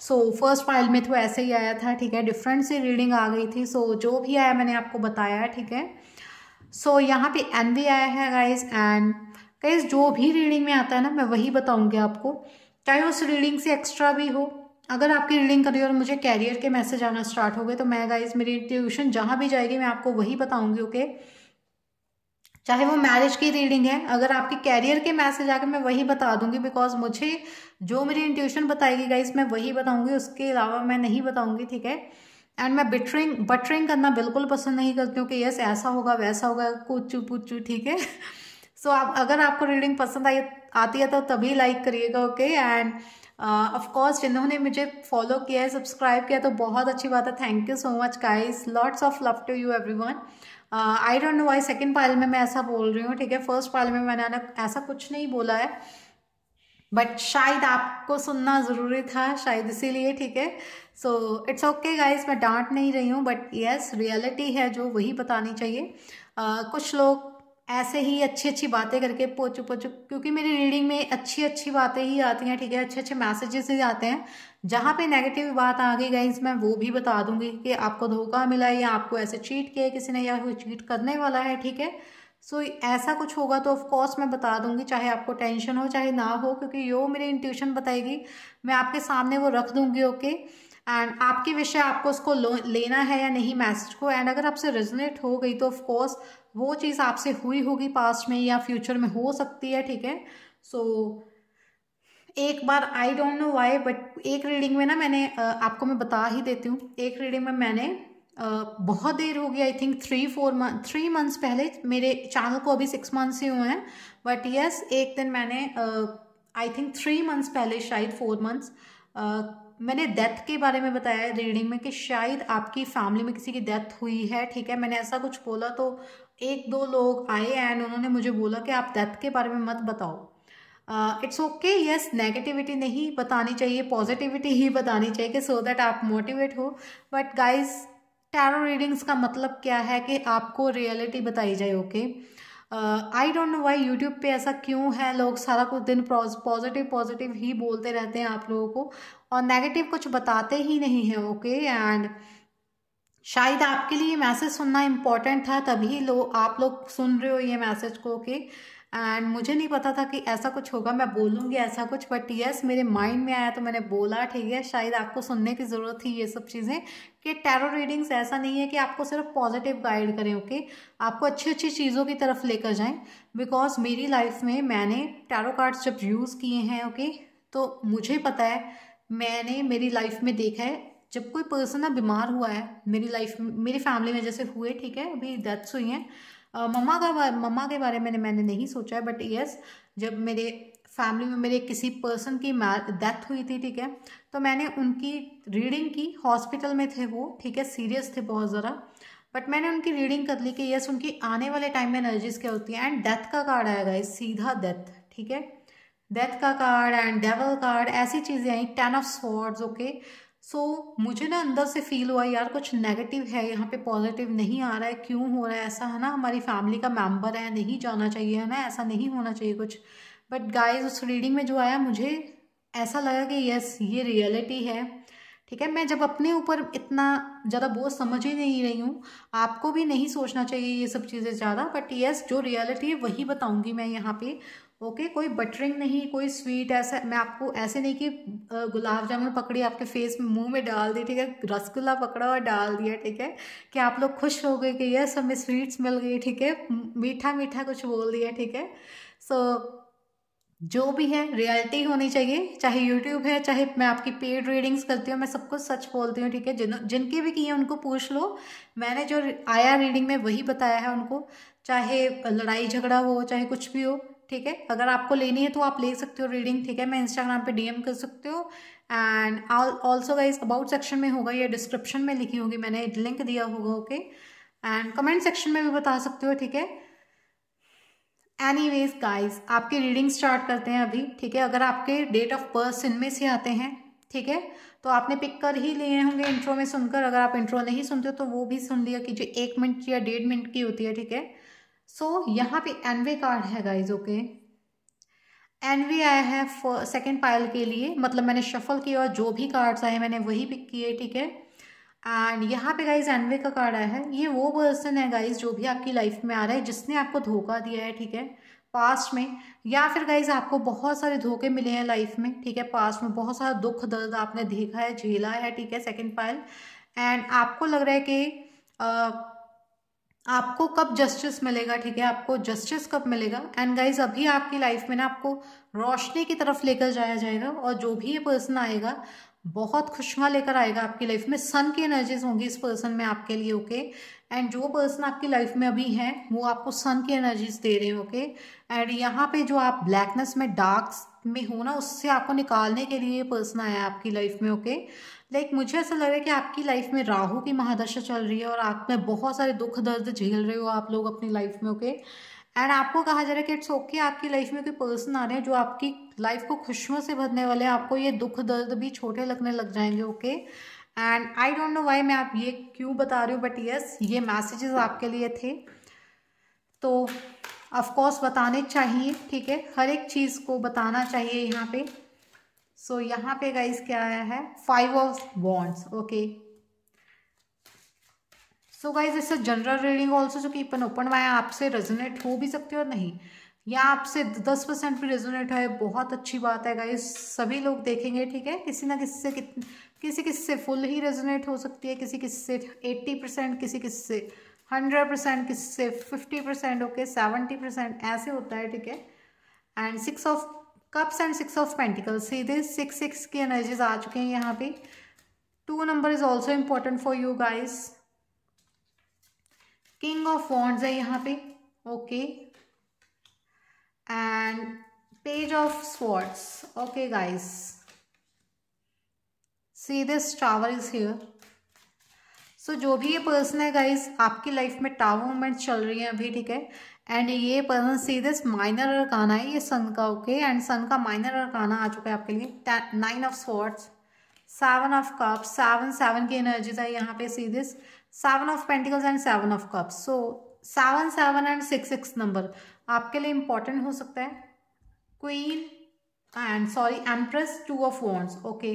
सो फर्स्ट फाइल में तो ऐसे ही आया था ठीक है डिफरेंट सी रीडिंग आ गई थी सो so, जो भी आया मैंने आपको बताया ठीक है सो so, यहाँ पे एन भी आया है गाइज एंड गैस जो भी रीडिंग में आता है ना मैं वही बताऊंगी आपको चाहे उस रीडिंग से एक्स्ट्रा भी हो अगर आपकी रीडिंग करी और मुझे कैरियर के मैसेज आना स्टार्ट हो गए तो मैं गाइज मेरी ट्यूशन जहाँ भी जाएगी मैं आपको वही बताऊंगी ओके चाहे वो मैरिज की रीडिंग है अगर आपके कैरियर के मैसेज आके मैं वही बता दूंगी बिकॉज मुझे जो मेरी इंट्यूशन बताएगी गाइज मैं वही बताऊंगी उसके अलावा मैं नहीं बताऊंगी ठीक है एंड मैं बिटरिंग बटरिंग करना बिल्कुल पसंद नहीं करती हूँ कि यस ऐसा होगा वैसा होगा कुछ पुचू ठीक है सो आप अगर आपको रीडिंग पसंद आई आती है तो तभी लाइक करिएगा ओके एंड कोर्स जिन्होंने मुझे फॉलो किया है सब्सक्राइब किया तो बहुत अच्छी बात है thank you so much guys lots of love to you everyone I don't know why second pile में मैं ऐसा बोल रही हूँ ठीक है फर्स्ट पायल में मैंने ऐसा कुछ नहीं बोला है बट शायद आपको सुनना ज़रूरी था शायद इसीलिए ठीक है सो इट्स ओके गाइज मैं डांट नहीं रही हूँ बट येस रियलिटी है जो वही बतानी चाहिए uh, कुछ लोग ऐसे ही अच्छी अच्छी बातें करके पोचू पोचू क्योंकि मेरी रीडिंग में अच्छी अच्छी बातें ही आती हैं ठीक है अच्छे अच्छे मैसेजेस ही आते हैं जहाँ पे नेगेटिव बात आ गई गई मैं वो भी बता दूंगी कि आपको धोखा मिला है या आपको ऐसे चीट किया किसी ने या कोई चीट करने वाला है ठीक है सो so, ऐसा कुछ होगा तो ऑफकोर्स मैं बता दूंगी चाहे आपको टेंशन हो चाहे ना हो क्योंकि यो मेरी इंट्यूशन बताएगी मैं आपके सामने वो रख दूंगी ओके एंड आपके विषय आपको उसको लेना है या नहीं मैसेज को एंड अगर आपसे रेजोनेट हो गई तो ऑफकोर्स वो चीज़ आपसे हुई होगी पास्ट में या फ्यूचर में हो सकती है ठीक है सो so, एक बार I don't know why but एक रीडिंग में ना मैंने आपको मैं बता ही देती हूँ एक रीडिंग में मैंने बहुत देर हो गई I think three four month three months पहले मेरे चैनल को अभी सिक्स मंथ्स ही हुए हैं बट यस एक दिन मैंने आई थिंक थ्री मंथ्स पहले शायद फोर मंथ्स मैंने डेथ के बारे में बताया रीडिंग में कि शायद आपकी फैमिली में किसी की डेथ हुई है ठीक है मैंने ऐसा कुछ बोला तो एक दो लोग आए एंड उन्होंने मुझे बोला कि आप डेथ के बारे में मत बताओ इट्स ओके यस नेगेटिविटी नहीं बतानी चाहिए पॉजिटिविटी ही बतानी चाहिए कि सो दैट आप मोटिवेट हो बट गाइज टैरो रीडिंग्स का मतलब क्या है कि आपको रियलिटी बताई जाए okay I don't know why YouTube पे ऐसा क्यों है लोग सारा कुछ दिन पॉजिटिव पॉजिटिव ही बोलते रहते हैं आप लोगों को और नेगेटिव कुछ बताते ही नहीं है ओके okay? एंड शायद आपके लिए ये मैसेज सुनना इम्पॉर्टेंट था तभी लो आप लोग सुन रहे हो ये मैसेज को कि एंड मुझे नहीं पता था कि ऐसा कुछ होगा मैं बोलूँगी ऐसा कुछ बट यस मेरे माइंड में आया तो मैंने बोला ठीक है शायद आपको सुनने की ज़रूरत थी ये सब चीज़ें कि टैरो रीडिंग्स ऐसा नहीं है कि आपको सिर्फ पॉजिटिव गाइड करें ओके okay? आपको अच्छी अच्छी चीज़ों की तरफ लेकर जाएं बिकॉज मेरी लाइफ में मैंने टैरो कार्ड्स जब यूज़ किए हैं ओके okay? तो मुझे पता है मैंने मेरी लाइफ में देखा है जब कोई पर्सन ना बीमार हुआ है मेरी लाइफ मेरी फैमिली में जैसे हुए ठीक है अभी डेथ्स हुई हैं मम्मा का मम्मा के बारे में मैंने, नहीं सोचा है बट यस जब मेरे फैमिली में मेरे किसी पर्सन की डेथ हुई थी ठीक है तो मैंने उनकी रीडिंग की हॉस्पिटल में थे वो ठीक है सीरियस थे बहुत ज़रा बट मैंने उनकी रीडिंग कर ली कि यस उनकी आने वाले टाइम में एनर्जीज क्या होती है एंड डेथ का कार्ड आएगा इस सीधा डेथ ठीक है डेथ का कार्ड एंड डेवल कार्ड ऐसी चीज़ें आई ten of swords okay so so, मुझे ना अंदर से फील हुआ यार कुछ नेगेटिव है यहाँ पे पॉजिटिव नहीं आ रहा है क्यों हो रहा है ऐसा है ना हमारी फैमिली का मेंबर है नहीं जाना चाहिए है ना ऐसा नहीं होना चाहिए कुछ बट गाइस उस रीडिंग में जो आया मुझे ऐसा लगा कि यस ये रियलिटी है ठीक है मैं जब अपने ऊपर इतना ज़्यादा बोझ समझ ही नहीं रही हूँ आपको भी नहीं सोचना चाहिए ये सब चीज़ें ज़्यादा बट यस जो रियलिटी है वही बताऊँगी मैं यहाँ पर ओके okay, कोई बटरिंग नहीं कोई स्वीट ऐसा मैं आपको ऐसे नहीं कि गुलाब जामुन पकड़ी आपके फेस में मुंह में डाल दी ठीक है रसगुल्ला पकड़ा और डाल दिया ठीक है कि आप लोग खुश हो गए कि यस हमें स्वीट्स मिल गई ठीक है मीठा मीठा कुछ बोल दिया ठीक है सो so, जो भी है रियलिटी होनी चाहिए चाहे यूट्यूब है चाहे मैं आपकी पेड रीडिंग्स करती हूँ मैं सबको सच बोलती हूँ ठीक है जिन जिनके भी की है उनको पूछ लो मैंने जो आया रीडिंग में वही बताया है उनको चाहे लड़ाई झगड़ा हो चाहे कुछ भी हो ठीक है अगर आपको लेनी है तो आप ले सकते हो रीडिंग ठीक है मैं इंस्टाग्राम पे डीएम कर सकते हो and also guys about section में होगा या डिस्क्रिप्शन में लिखी होगी मैंने लिंक दिया होगा ओके एंड कमेंट सेक्शन में भी बता सकते हो ठीक है एनी वेज गाइज आपकी रीडिंग स्टार्ट करते हैं अभी ठीक है अगर आपके डेट ऑफ बर्थ इनमें से आते हैं ठीक है तो आपने पिक कर ही लिए होंगे इंट्रो में सुनकर अगर आप इंट्रो नहीं सुनते हो तो वो भी सुन लिया कि जो एक मिनट या डेढ़ मिनट की होती है ठीक है सो so, यहाँ पे एनवे कार्ड है गाइज ओके एनवे आया है सेकेंड पायल के लिए मतलब मैंने शफल किया और जो भी कार्ड्स आए मैंने वही पिक किए ठीक है एंड यहाँ पे गाइज एनवे का कार्ड आया है ये वो पर्सन है गाइज जो भी आपकी लाइफ में आ रहा है जिसने आपको धोखा दिया है ठीक है पास्ट में या फिर गाइज आपको बहुत सारे धोखे मिले हैं लाइफ में ठीक है पास्ट में बहुत सारा दुख दर्द आपने देखा है झेला है ठीक है सेकेंड पायल एंड आपको लग रहा है कि आपको कब जस्टिस मिलेगा ठीक है आपको जस्टिस कब मिलेगा एंड गाइज अभी आपकी लाइफ में ना आपको रोशनी की तरफ लेकर जाया जाएगा और जो भी ये पर्सन आएगा बहुत खुशियाँ लेकर आएगा आपकी लाइफ में सन की एनर्जीज होंगी इस पर्सन में आपके लिए ओके एंड जो पर्सन आपकी लाइफ में अभी हैं वो आपको सन की एनर्जीज दे रहे हैं ओके एंड यहाँ पे जो आप ब्लैकनेस में डार्क में हो ना उससे आपको निकालने के लिए पर्सन आया आपकी लाइफ में ओके okay? लाइक like, मुझे ऐसा लग रहा है कि आपकी लाइफ में राहु की महादशा चल रही है और आप में बहुत सारे दुख दर्द झेल रहे हो आप लोग अपनी लाइफ में ओके okay? एंड आपको कहा जा रहा है कि इट्स ओके आपकी लाइफ में कोई पर्सन आ रहे हैं जो आपकी लाइफ को खुशियों से भरने वाले हैं आपको ये दुख दर्द भी छोटे लगने लग जाएंगे okay and I don't know why मैं आप ये क्यों बता रही हूँ बट यस ये मैसेजेस आपके लिए थे तो ऑफकोर्स बताने चाहिए ठीक है हर एक चीज़ को बताना चाहिए यहाँ पर सो so, यहाँ पे गाइस क्या आया है five of wands okay so guys इस जनरल रीडिंग ऑल्सो जो कि अपन ओपन वाया आपसे रेजोनेट हो भी सकते हो और नहीं या आपसे दस परसेंट भी रेजोनेट है बहुत अच्छी बात है गाइज सभी लोग देखेंगे ठीक है किसी ना किसी से कित किसी किसी से फुल ही रेजोनेट हो सकती है किसी किसी से एट्टी परसेंट किसी किसी से हंड्रेड परसेंट किसी से fifty percent okay seventy percent ऐसे होता है ठीक है and six of cups and six of pentacles सीधे सिक्स सिक्स की एनर्जीज आ चुके हैं यहाँ पे two number is also important for you guys king of wands है यहाँ पे okay and page of swords okay guys see this tower is here so जो भी ये पर्सन है गाइज आपकी लाइफ में टावर मूवमेंट चल रही है अभी ठीक है एंड ये person see this minor arcana है ये सन का ओके एंड सन का माइनर अरकाना आ चुका है आपके लिए nine of swords seven of cups seven seven की एनर्जीज है यहाँ पे see this seven of pentacles and seven of cups so seven seven and six six number आपके लिए इंपॉर्टेंट हो सकता है queen and sorry empress two of wands okay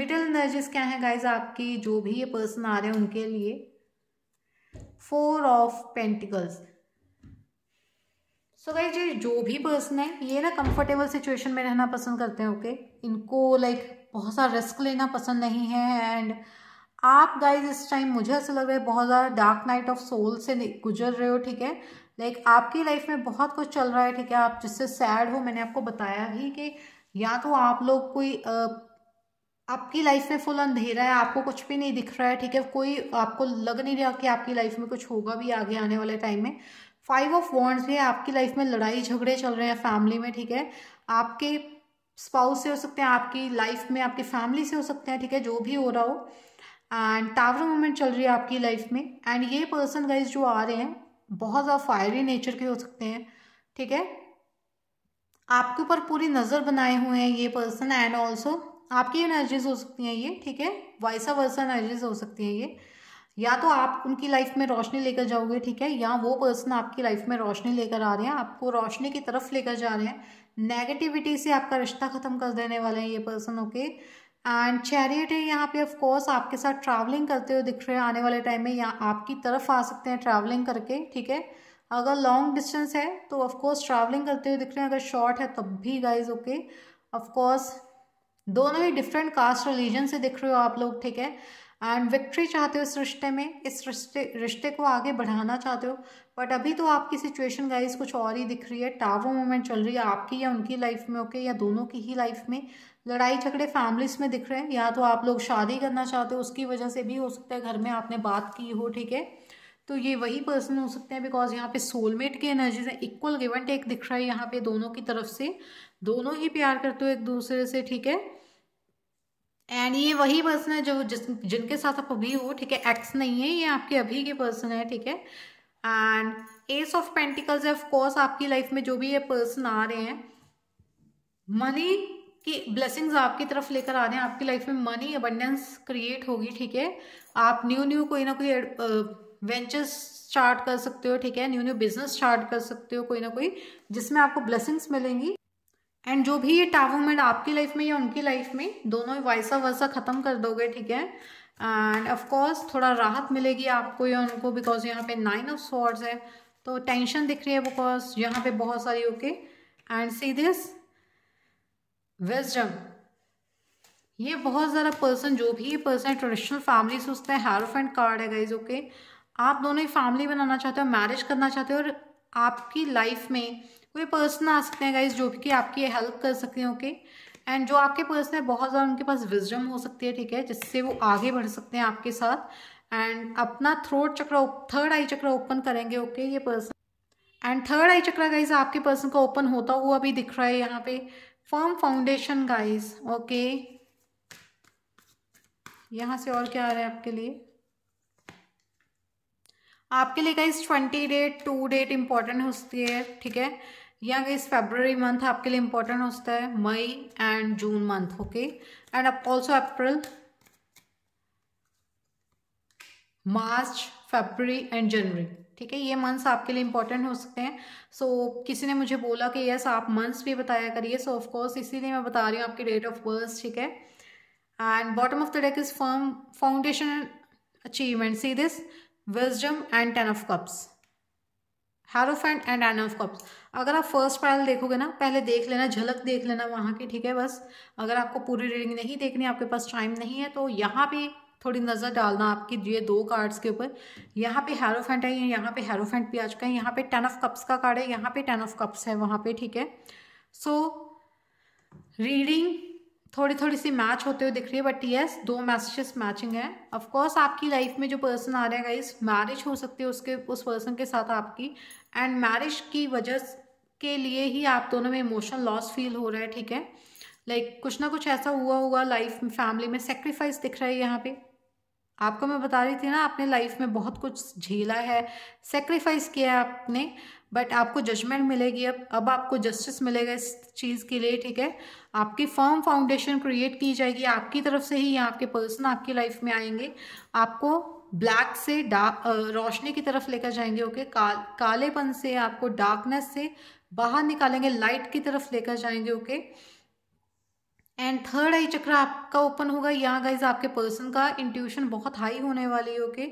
middle energies क्या है गाइज आपकी जो भी ये पर्सन आ रहे हैं उनके लिए four of pentacles so so guys जो भी पर्सन है ये ना कंफर्टेबल सिचुएशन में रहना पसंद करते हैं ओके okay? इनको लाइक like, बहुत सारा रिस्क लेना पसंद नहीं है एंड आप गाइज इस टाइम मुझे ऐसा लग रहा है बहुत ज़्यादा डार्क नाइट ऑफ सोल से गुजर रहे हो ठीक है लाइक like, आपकी लाइफ में बहुत कुछ चल रहा है ठीक है आप जिससे सैड हो मैंने आपको बताया ही कि या तो आप लोग कोई आ, आपकी लाइफ में फुल अंधेरा है आपको कुछ भी नहीं दिख रहा है ठीक है कोई आपको लग नहीं रहा कि आपकी लाइफ में कुछ होगा भी आगे आने वाले टाइम में फाइव ऑफ वॉन्ड्स भी आपकी लाइफ में लड़ाई झगड़े चल रहे हैं फैमिली में ठीक है आपके स्पाउस से हो सकते हैं आपकी लाइफ में आपकी फैमिली से हो सकते हैं ठीक है जो भी हो रहा हो एंड टावर मोमेंट चल रही है आपकी लाइफ में एंड ये पर्सन गाइज जो आ रहे हैं बहुत ज़्यादा फायरी नेचर के हो सकते हैं ठीक है आपके ऊपर पूरी नज़र बनाए हुए हैं ये पर्सन एंड ऑल्सो आपकी एनर्जीज हो सकती हैं ये ठीक है वाइसा वर्सा एनर्जीज हो सकती हैं ये या तो आप उनकी लाइफ में रोशनी लेकर जाओगे ठीक है या वो पर्सन आपकी लाइफ में रोशनी लेकर आ रहे हैं आपको रोशनी की तरफ लेकर जा रहे हैं नेगेटिविटी से आपका रिश्ता ख़त्म कर देने वाले हैं ये पर्सन ओके एंड चैरियट है यहाँ पे ऑफ कोर्स आपके साथ ट्रैवलिंग करते हुए दिख रहे हैं आने वाले टाइम में या आपकी तरफ आ सकते हैं ट्रैवलिंग करके ठीक है अगर लॉन्ग डिस्टेंस है तो ऑफ कोर्स ट्रैवलिंग करते हुए दिख रहे हैं अगर शॉर्ट है तब भी गाइज ओके ऑफ कोर्स दोनों ही डिफरेंट कास्ट रिलीजन से दिख रहे हो आप लोग ठीक है एंड विक्ट्री चाहते हो इस रिश्ते में इस रिश्ते रिश्ते को आगे बढ़ाना चाहते हो बट अभी तो आपकी सिचुएशन गाइस कुछ और ही दिख रही है टावो मोमेंट चल रही है आपकी या उनकी लाइफ में ओके या दोनों की ही लाइफ में लड़ाई झगड़े फैमिलीज में दिख रहे हैं या तो आप लोग शादी करना चाहते हो उसकी वजह से भी हो सकता है घर में आपने बात की हो ठीक है तो ये वही पर्सन हो सकते हैं बिकॉज यहाँ पे सोलमेट की एनर्जीज है इक्वल गिवन टेक दिख रहा है यहाँ पे दोनों की तरफ से दोनों ही प्यार करते हो एक दूसरे से ठीक है एंड ये वही पर्सन है जो जिस जिनके साथ आप अभी हो ठीक है एक्स नहीं है ये आपके अभी के पर्सन है ठीक है एंड एस ऑफ पेंटिकल्स है ऑफकोर्स आपकी लाइफ में जो भी ये पर्सन आ रहे हैं मनी की ब्लेसिंग्स आपकी तरफ लेकर आ रहे हैं आपकी लाइफ में मनी अबंडेंस क्रिएट होगी ठीक है आप न्यू न्यू कोई ना कोई वेंचर्स स्टार्ट कर सकते हो ठीक है न्यू न्यू बिजनेस स्टार्ट कर सकते हो कोई ना कोई जिसमें आपको ब्लेसिंग्स मिलेंगी एंड जो भी ये टावोमेड आपकी लाइफ में या उनकी लाइफ में दोनों वैसा वैसा ख़त्म कर दोगे ठीक है एंड ऑफ कोर्स थोड़ा राहत मिलेगी आपको या उनको बिकॉज यहाँ पे नाइन ऑफ स्वॉर्ड्स है तो टेंशन दिख रही है बिकॉज यहाँ पे बहुत सारी okay and see this wisdom ये बहुत ज़्यादा पर्सन जो भी पर्सन ट्रेडिशनल फैमिली से उसका एंड कार्ड है गाइज ओके आप दोनों ही फैमिली बनाना चाहते हो मैरिज करना चाहते हो और आपकी लाइफ में कोई पर्सन आ सकते हैं गाइज जो कि आपकी हेल्प कर सकते हैं ओके एंड जो आपके पर्सन है बहुत ज़्यादा उनके पास विजडम हो सकती है ठीक है जिससे वो आगे बढ़ सकते हैं आपके साथ एंड अपना थ्रोट चक्र थर्ड आई चक्र ओपन करेंगे ओके ये पर्सन एंड थर्ड आई चक्र गाइज आपके पर्सन का ओपन होता हुआ अभी दिख रहा है यहाँ पे फर्म फाउंडेशन गाइज ओके यहाँ से और क्या आ रहा है आपके लिए आपके लिए guys twenty date to date important होती है ठीक है यहाँ गई फेबररी मंथ आपके लिए इंपॉर्टेंट होता है May and June month okay and also April March February and January ठीक है ये मंथ्स आपके लिए इंपॉर्टेंट हो सकते हैं सो so, किसी ने मुझे बोला कि यस आप मंथ्स भी बताया करिए सो ऑफ कोर्स इसीलिए मैं बता रही हूँ आपकी डेट ऑफ बर्थ ठीक है and bottom of the deck is firm foundation and achievement see this wisdom and ten of cups hierophant and an of cups अगर आप फर्स्ट पैरल देखोगे ना पहले देख लेना झलक देख लेना वहाँ की ठीक है बस अगर आपको पूरी रीडिंग नहीं देखनी आपके पास टाइम नहीं है तो यहाँ पे थोड़ी नज़र डालना आपकी ये दो कार्ड्स के ऊपर यहाँ पे हैरोफेंट है यहाँ पे हैरोफेंट भी आ चुका है यहाँ पे टेन ऑफ कप्स का कार्ड है यहाँ पे टेन ऑफ कप्स है वहाँ पे ठीक है सो रीडिंग थोड़ी थोड़ी सी मैच होते हुए दिख रही है बट येस दो मैसेजेस मैचिंग है ऑफकोर्स आपकी लाइफ में जो पर्सन आ रहा है गाइस मैरिज हो सकती है उसके उस पर्सन के साथ आपकी एंड मैरिज की वजह के लिए ही आप दोनों में इमोशनल लॉस फील हो रहा है ठीक है लाइक like, कुछ ना कुछ ऐसा हुआ हुआ लाइफ फैमिली में सेक्रीफाइस दिख रहा है यहाँ पे आपको मैं बता रही थी ना आपने लाइफ में बहुत कुछ झेला है सेक्रीफाइस किया है आपने बट आपको जजमेंट मिलेगी अब अब आपको जस्टिस मिलेगा इस चीज़ के लिए ठीक है आपकी फॉर्म फाउंडेशन क्रिएट की जाएगी आपकी तरफ से ही आपके पर्सन आपकी लाइफ में आएंगे आपको ब्लैक से डार्क रोशनी की तरफ लेकर जाएंगे ओके का, कालेपन से आपको डार्कनेस से बाहर निकालेंगे लाइट की तरफ लेकर जाएंगे ओके एंड थर्ड आई चक्र आपका ओपन होगा यहाँ गाइज आपके पर्सन का इंट्यूशन बहुत हाई होने वाली है ओके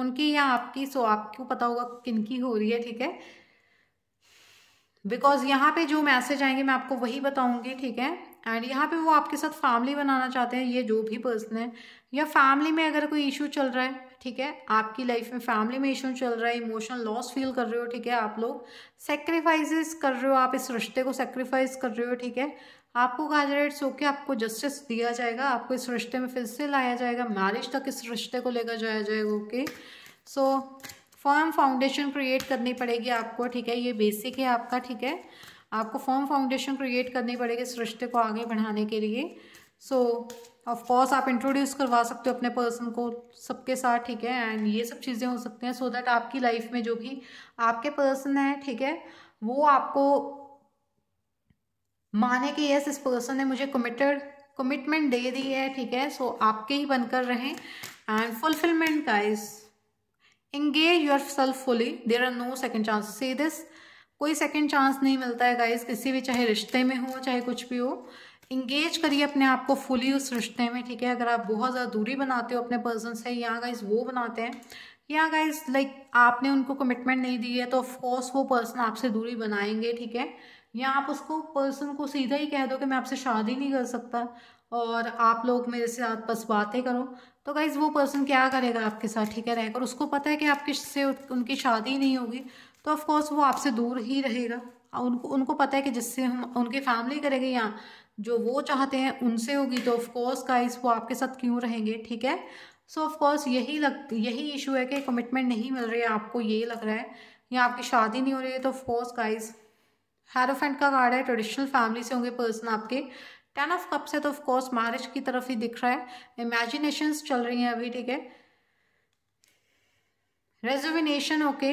उनकी या आपकी सो आपको पता होगा किन की हो रही है ठीक है बिकॉज यहाँ पे जो मैसेज आएंगे मैं आपको वही बताऊंगी ठीक है एंड यहाँ पे वो आपके साथ फैमिली बनाना चाहते हैं ये जो भी पर्सन है या फैमिली में अगर कोई इशू चल रहा है ठीक है आपकी लाइफ में फैमिली में इशू चल रहा है इमोशनल लॉस फील कर रहे हो ठीक है आप लोग सेक्रीफाइसेस कर रहे हो आप इस रिश्ते को सेक्रीफाइस कर रहे हो ठीक है आपको है होकर आपको जस्टिस दिया जाएगा आपको इस रिश्ते में फिर से लाया जाएगा मैरिज तक इस रिश्ते को लेकर जाया जाएगा okay so form foundation create करनी पड़ेगी आपको ठीक है ये बेसिक है आपका ठीक है आपको फॉर्म फाउंडेशन क्रिएट करनी पड़ेगी इस रिश्ते को आगे बढ़ाने के लिए सो ऑफकोर्स आप इंट्रोड्यूस करवा सकते हो अपने पर्सन को सबके साथ ठीक है एंड ये सब चीज़ें हो सकती हैं सो so दैट आपकी लाइफ में जो भी आपके पर्सन है ठीक है वो आपको माने कि यस इस पर्सन ने मुझे कमिटेड कमिटमेंट दे दी है ठीक है सो so, आपके ही बनकर रहें and fulfilment guys engage yourself fully there are no second chance see this कोई सेकेंड चांस नहीं मिलता है गाइस किसी भी चाहे रिश्ते में हो चाहे कुछ भी हो इंगेज करिए अपने आप को फुली उस रिश्ते में ठीक है अगर आप बहुत ज़्यादा दूरी बनाते हो अपने पर्सन से या गाइस वो बनाते हैं या गाइस लाइक आपने उनको कमिटमेंट नहीं दी है तो ऑफकोर्स वो पर्सन आपसे दूरी बनाएंगे ठीक है या आप उसको पर्सन को सीधा ही कह दो कि मैं आपसे शादी नहीं कर सकता और आप लोग मेरे साथ बस बातें करो तो गाइज़ वो पर्सन क्या करेगा आपके साथ ठीक है रहकर उसको पता है कि आपके से उनकी शादी नहीं होगी तो ऑफ़ वो आपसे दूर ही रहेगा उनको उनको पता है कि जिससे हम उनकी फैमिली करेगी या जो वो चाहते हैं उनसे होगी तो ऑफ़ गाइज़ वो आपके साथ क्यों रहेंगे ठीक है सो ऑफकोर्स यही लग यही इशू है कि कमिटमेंट नहीं मिल रही है आपको ये लग रहा है या आपकी शादी नहीं हो रही है तो ऑफ़ गाइज हैरोफेंट का कार्ड है ट्रेडिशनल फैमिली से होंगे पर्सन आपके टेन ऑफ कप्स है तो ऑफकोर्स मैरिज की तरफ ही दिख रहा है इमेजिनेशंस चल रही हैं अभी ठीक है रेजोविनेशन ओके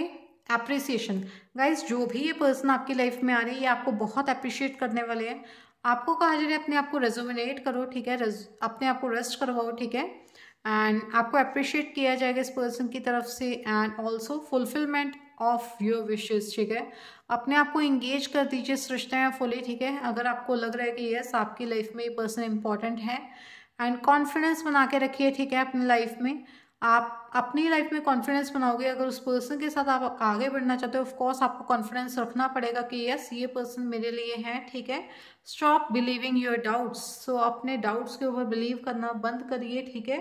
एप्रिसिएशन गाइज जो भी ये पर्सन आपकी लाइफ में आ रही है ये आपको बहुत अप्रिशिएट करने वाले हैं आपको कहा जा रहा है अपने आप को रेजोमिनेट करो ठीक है अपने आप को रेस्ट करवाओ ठीक है एंड आपको अप्रिशिएट किया जाएगा इस पर्सन की तरफ से and also fulfilment of your wishes ठीक है अपने आप को इंगेज कर दीजिए सृष्टया फुली ठीक है अगर आपको लग रहा है कि यस आपकी लाइफ में ये पर्सन इंपॉर्टेंट है एंड कॉन्फिडेंस बना के रखिए ठीक है अपनी लाइफ में आप अपनी लाइफ में कॉन्फिडेंस बनाओगे अगर उस पर्सन के साथ आप आगे बढ़ना चाहते हो ऑफकोर्स आपको कॉन्फिडेंस रखना पड़ेगा कि यस ये पर्सन मेरे लिए है ठीक है stop believing your doubts so अपने डाउट्स के ऊपर बिलीव करना बंद करिए ठीक है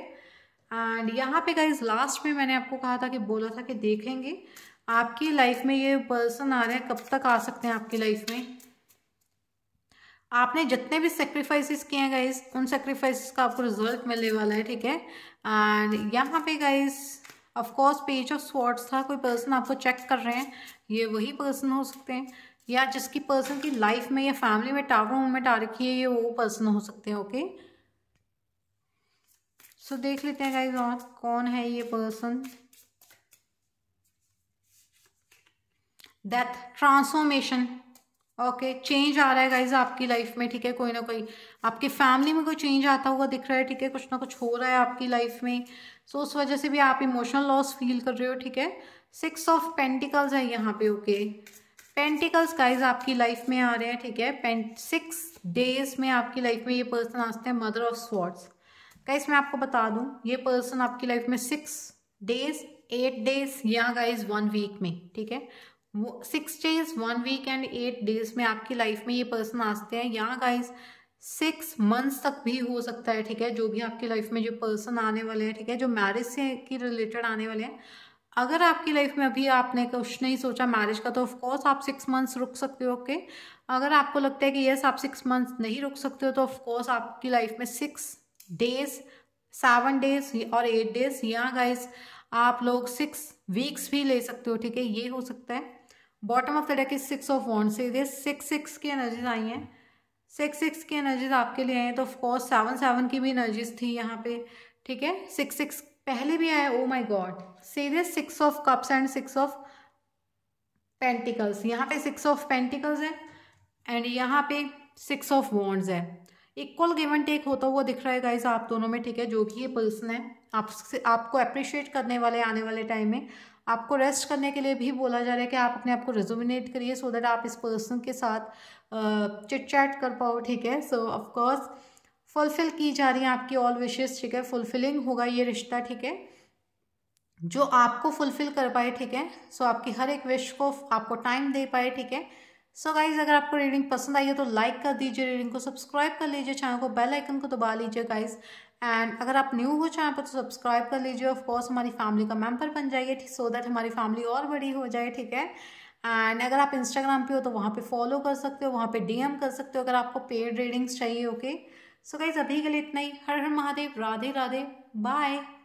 एंड यहाँ पे गाइज लास्ट में मैंने आपको कहा था कि बोला था कि देखेंगे आपकी लाइफ में ये पर्सन आ रहे हैं कब तक आ सकते हैं आपकी लाइफ में आपने जितने भी सेक्रीफाइसेस किए हैं गाइस उन सेक्रीफाइसेस का आपको रिजल्ट मिलने वाला है ठीक है एंड यहाँ पे guys of course page of swords था कोई पर्सन आपको चेक कर रहे हैं ये वही पर्सन हो सकते हैं या जिसकी पर्सन की लाइफ में या फैमिली में टावर मूवमेंट आ रखी है ये वो पर्सन हो सकते हैं ओके सो देख लेते हैं गाइज और कौन है ये person death transformation okay change आ रहा है गाइज आपकी लाइफ में ठीक है कोई ना कोई आपकी फैमिली में कोई चेंज आता हुआ दिख रहा है ठीक है कुछ ना कुछ हो रहा है आपकी लाइफ में सो so, उस वजह से भी आप इमोशनल लॉस फील कर रहे हो ठीक है सिक्स ऑफ पेंटिकल्स है यहाँ पे ओके पेंटिकल्स गाइज आपकी लाइफ में आ रहे हैं ठीक है सिक्स डेज में आपकी लाइफ में ये पर्सन आते हैं मदर ऑफ स्वॉर्ड्स गाइज मैं आपको बता दूँ ये पर्सन आपकी लाइफ में सिक्स डेज एट डेज या गाइज वन वीक में ठीक है six days one week and eight days में आपकी लाइफ में ये पर्सन आते हैं यहाँ गाइज सिक्स मंथ्स तक भी हो सकता है ठीक है जो भी आपकी लाइफ में जो पर्सन आने वाले हैं ठीक है जो मैरिज से की रिलेटेड आने वाले हैं अगर आपकी लाइफ में अभी आपने कुछ नहीं सोचा मैरिज का तो ऑफकोर्स आप सिक्स मंथ्स रुक सकते हो ओके अगर आपको लगता है कि यस आप सिक्स मंथ्स नहीं रुक सकते हो तो ऑफकोर्स आपकी लाइफ में सिक्स डेज सेवन डेज और एट डेज यहाँ गाइज आप लोग सिक्स वीक्स भी ले सकते हो ठीक है ये हो सकता है bottom of the deck is six of wand से इधर सिक्स सिक्स की एनर्जीज आई हैं सिक्स सिक्स की एनर्जीज आपके लिए आई हैं तो ऑफकोर्स सेवन सेवन की भी एनर्जीज थी यहाँ पे ठीक है सिक्स सिक्स पहले भी आया ओ माई गॉड से इधर six of cups and six of pentacles यहाँ पे सिक्स ऑफ पेंटिकल्स है एंड यहाँ पे सिक्स ऑफ वॉन्ट्स है इक्वल गिव एंड टेक होता हुआ दिख रहा है गाइज आप दोनों में ठीक है जो भी ये पर्सन है आप आपको अप्रिशिएट करने वाले आने वाले टाइम में आपको रेस्ट करने के लिए भी बोला जा रहा है कि आप अपने आप को रिजोमिनेट करिए सो दैट आप इस पर्सन के साथ चिट चैट कर पाओ ठीक है सो ऑफकोर्स फुलफिल की जा रही है आपकी ऑल विशेज़ ठीक है फुलफिलिंग होगा ये रिश्ता ठीक है जो आपको फुलफिल कर पाए ठीक है सो आपकी हर एक विश को आपको टाइम दे पाए ठीक है सो so गाइज अगर आपको रीडिंग पसंद आई है तो लाइक कर दीजिए रीडिंग को सब्सक्राइब कर लीजिए चैनल को बेल आइकन को दबा लीजिए गाइज एंड अगर आप न्यू हो चैनल पर तो सब्सक्राइब कर लीजिए ऑफ कोर्स हमारी फैमिली का मेम्बर बन जाइए ठीक सो दैट हमारी फैमिली और बड़ी हो जाए ठीक है एंड अगर आप इंस्टाग्राम पे हो तो वहाँ पे फॉलो कर सकते हो वहाँ पे डीएम कर सकते हो अगर आपको पेड रीडिंग्स चाहिए ओके सो गाइज अभी के लिए इतना ही हर हर महादेव राधे राधे बाय